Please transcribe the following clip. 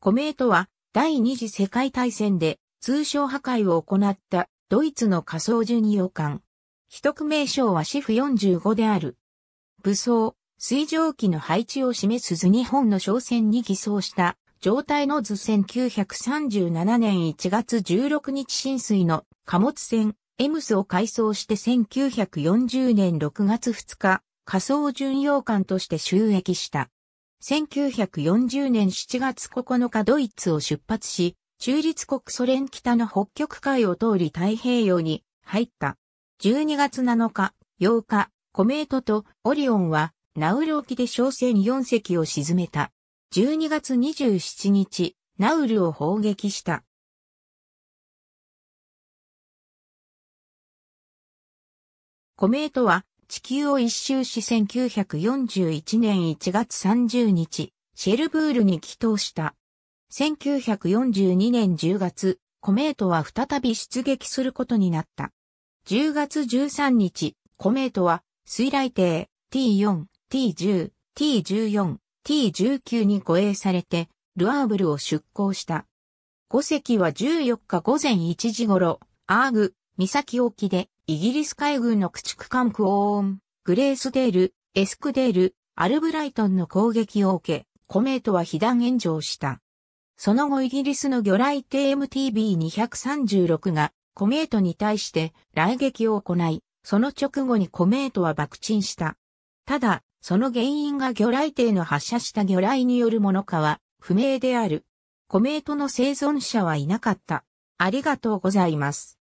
コメートは第二次世界大戦で通商破壊を行ったドイツの仮想巡洋艦。一区名称はシフ45である。武装、水蒸気の配置を示す図日本の商船に偽装した状態の図1937年1月16日浸水の貨物船エムスを改装して1940年6月2日、仮想巡洋艦として収益した。1940年7月9日ドイツを出発し、中立国ソ連北の北極海を通り太平洋に入った。12月7日、8日、コメートとオリオンはナウル沖で商船4隻を沈めた。12月27日、ナウルを砲撃した。コメートは地球を一周し1941年1月30日、シェルブールに帰投した。1942年10月、コメートは再び出撃することになった。10月13日、コメートは水雷艇 T4、T10、T14、T19 に護衛されて、ルアーブルを出港した。5隻は14日午前1時頃、アーグ、岬沖でイギリス海軍の駆逐艦クオーン、グレースデール、エスクデール、アルブライトンの攻撃を受け、コメートは被弾炎上した。その後イギリスの魚雷艇 MTB236 がコメートに対して雷撃を行い、その直後にコメートは爆沈した。ただ、その原因が魚雷艇の発射した魚雷によるものかは不明である。コメートの生存者はいなかった。ありがとうございます。